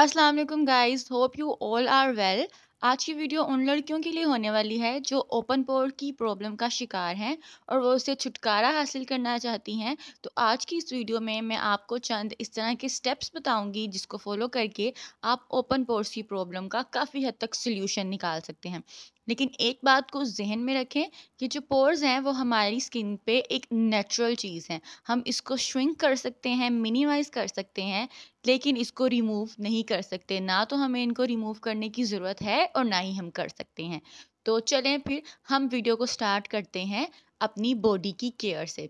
अस्सलाम वालेकुम guys hope you all are well आज की वीडियो उन लड़कियों के लिए होने वाली है जो ओपन पोर की प्रॉब्लम का शिकार हैं और वो उससे छुटकारा हासिल करना चाहती हैं तो आज की इस वीडियो में मैं आपको चंद इस तरह के स्टेप्स बताऊंगी जिसको फॉलो करके आप ओपन पोर्स की प्रॉब्लम का काफ़ी हद तक सोल्यूशन निकाल सकते हैं लेकिन एक बात को जहन में रखें कि जो पोर्स हैं वो हमारी स्किन पे एक नेचुरल चीज़ है हम इसको श्रिंक कर सकते हैं मिनिमाइज कर सकते हैं लेकिन इसको रिमूव नहीं कर सकते ना तो हमें इनको रिमूव करने की ज़रूरत है और ना ही हम कर सकते हैं तो चलें फिर हम वीडियो को स्टार्ट करते हैं अपनी बॉडी की केयर से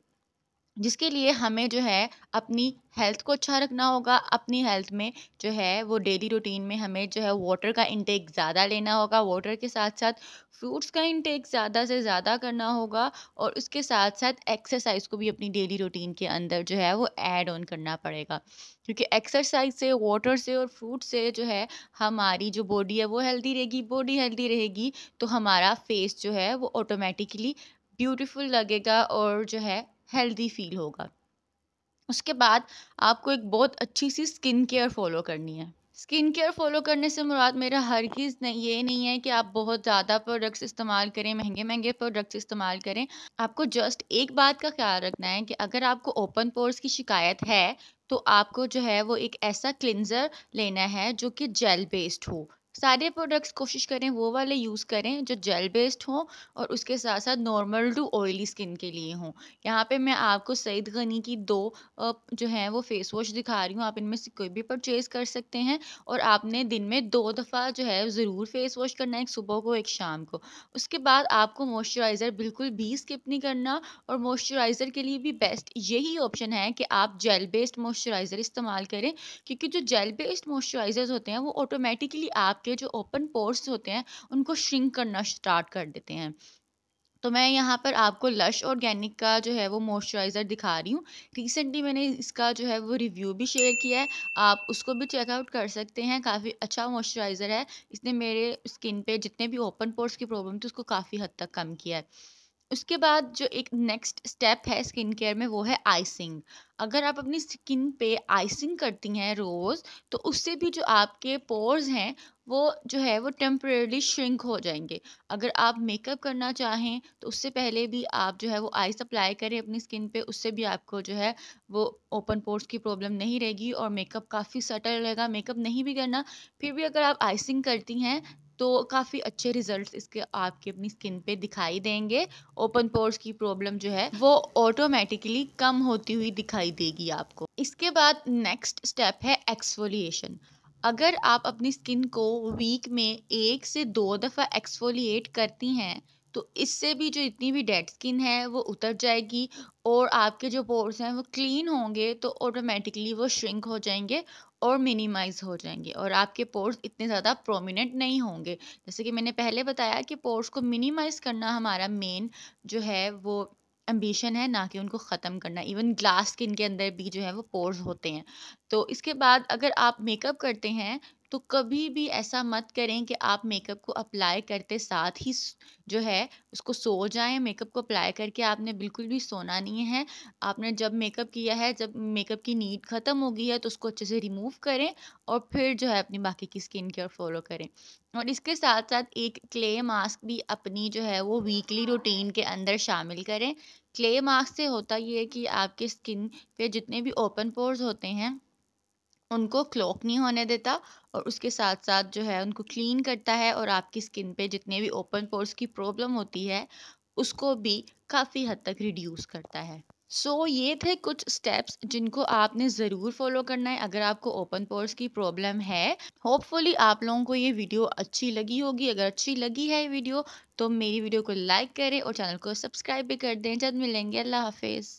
जिसके लिए हमें जो है अपनी हेल्थ को अच्छा रखना होगा अपनी हेल्थ में जो है वो डेली रूटीन में हमें जो है वाटर का इंटेक ज़्यादा लेना होगा वाटर के साथ साथ फ्रूट्स का इंटेक ज़्यादा से ज़्यादा करना होगा और उसके साथ साथ एक्सरसाइज को भी अपनी डेली रूटीन के अंदर जो है वो ऐड ऑन करना पड़ेगा क्योंकि एक्सरसाइज से वाटर से और फ्रूट से जो है हमारी जो बॉडी है वो हेल्दी रहेगी बॉडी हेल्दी रहेगी तो हमारा फेस जो है वो ऑटोमेटिकली ब्यूटीफुल लगेगा और जो है हेल्दी फील होगा उसके बाद आपको एक बहुत अच्छी सी स्किन केयर फॉलो करनी है स्किन केयर फॉलो करने से मुराद मेरा हर चीज़ ये नहीं है कि आप बहुत ज़्यादा प्रोडक्ट्स इस्तेमाल करें महंगे महंगे प्रोडक्ट्स इस्तेमाल करें आपको जस्ट एक बात का ख्याल रखना है कि अगर आपको ओपन पोर्स की शिकायत है तो आपको जो है वो एक ऐसा क्लिनज़र लेना है जो कि जेल बेस्ड हो सारे प्रोडक्ट्स कोशिश करें वो वाले यूज़ करें जो जेल बेस्ड हों और उसके साथ साथ नॉर्मल टू ऑयली स्किन के लिए हों यहाँ पे मैं आपको सईद गनी की दो जो हैं वो फेस वॉश दिखा रही हूँ आप इनमें से कोई भी परचेज़ कर सकते हैं और आपने दिन में दो दफ़ा जो है ज़रूर फेस वॉश करना है एक सुबह को एक शाम को उसके बाद आपको मॉइस्चराइज़र बिल्कुल भी स्किप नहीं करना और मॉइस्चराइज़र के लिए भी बेस्ट यही ऑप्शन है कि आप जेल बेस्ड मॉइस्चराइज़र इस्तेमाल करें क्योंकि जो जेल बेस्ड मॉइस्चराइज़र होते हैं वो ऑटोमेटिकली आपके के जो ओपन पोर्स होते हैं उनको श्रिंक करना स्टार्ट कर देते हैं तो मैं यहाँ पर आपको लश ऑर्गेनिक का जो है वो मॉइस्चराइज़र दिखा रही हूँ रिसेंटली मैंने इसका जो है वो रिव्यू भी शेयर किया है आप उसको भी चेकआउट कर सकते हैं काफ़ी अच्छा मॉइस्चराइज़र है इसने मेरे स्किन पे जितने भी ओपन पोर्स की प्रॉब्लम थी उसको काफ़ी हद तक कम किया है उसके बाद जो एक नेक्स्ट स्टेप है स्किन केयर में वो है आइसिंग अगर आप अपनी स्किन पे आइसिंग करती हैं रोज़ तो उससे भी जो आपके पोर्स हैं वो जो है वो टेम्प्रेरली श्रिंक हो जाएंगे अगर आप मेकअप करना चाहें तो उससे पहले भी आप जो है वो आइस अप्लाई करें अपनी स्किन पे उससे भी आपको जो है वो ओपन पोर्स की प्रॉब्लम नहीं रहेगी और मेकअप काफ़ी सटल रहेगा मेकअप नहीं भी करना फिर भी अगर आप आइसिंग करती हैं तो काफ़ी अच्छे रिजल्ट्स इसके आपकी अपनी स्किन पे दिखाई देंगे ओपन पोर्स की प्रॉब्लम जो है वो ऑटोमेटिकली कम होती हुई दिखाई देगी आपको इसके बाद नेक्स्ट स्टेप है एक्सफोलिएशन अगर आप अपनी स्किन को वीक में एक से दो दफ़ा एक्सफोलिएट करती हैं तो इससे भी जो इतनी भी डेड स्किन है वो उतर जाएगी और आपके जो पोर्स हैं वो क्लीन होंगे तो ऑटोमेटिकली वो श्रिंक हो जाएंगे और मिनिमाइज हो जाएंगे और आपके पोर्स इतने ज़्यादा प्रोमिनेंट नहीं होंगे जैसे कि मैंने पहले बताया कि पोर्स को मिनिमाइज करना हमारा मेन जो है वो एम्बिशन है ना कि उनको ख़त्म करना इवन ग्लास स्किन के अंदर भी जो है वो पोर्स होते हैं तो इसके बाद अगर आप मेकअप करते हैं तो कभी भी ऐसा मत करें कि आप मेकअप को अप्लाई करते साथ ही जो है उसको सो जाएं मेकअप को अप्लाई करके आपने बिल्कुल भी सोना नहीं है आपने जब मेकअप किया है जब मेकअप की नीड ख़त्म हो गई है तो उसको अच्छे से रिमूव करें और फिर जो है अपनी बाकी की स्किन केयर फॉलो करें और इसके साथ साथ एक क्ले मास्क भी अपनी जो है वो वीकली रूटीन के अंदर शामिल करें क्ले मास्क से होता ये है कि आपके स्किन पे जितने भी ओपन पोर्स होते हैं उनको क्लॉक नहीं होने देता और उसके साथ साथ जो है उनको क्लीन करता है और आपकी स्किन पे जितने भी ओपन पोर्स की प्रॉब्लम होती है उसको भी काफ़ी हद तक रिड्यूस करता है सो so, ये थे कुछ स्टेप्स जिनको आपने ज़रूर फॉलो करना है अगर आपको ओपन पोर्स की प्रॉब्लम है होपफुली आप लोगों को ये वीडियो अच्छी लगी होगी अगर अच्छी लगी है वीडियो तो मेरी वीडियो को लाइक करें और चैनल को सब्सक्राइब भी कर दें जब मिलेंगे अल्लाह हाफिज़